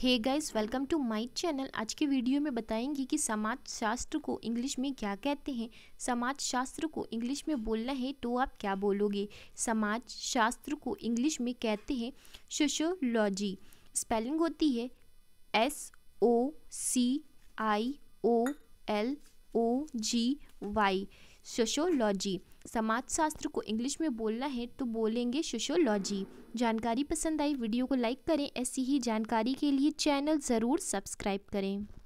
hey guys welcome to my channel आज के video में बताएंगे कि समाज शास्त्र को इंग्लिश में क्या कहते हैं समाज शास्त्र को इंग्लिश में बोलना है तो आप क्या बोलोगे समाज शास्त्र को इंग्लिश में कहते हैं सोशोलॉजी स्पेलिंग होती है S O C I O L O G Y sociology समाजशास्त्र को इंग्लिश में बोलना है तो बोलेंगे सोशोलॉजी जानकारी पसंद आई वीडियो को लाइक करें ऐसी ही जानकारी के लिए चैनल ज़रूर सब्सक्राइब करें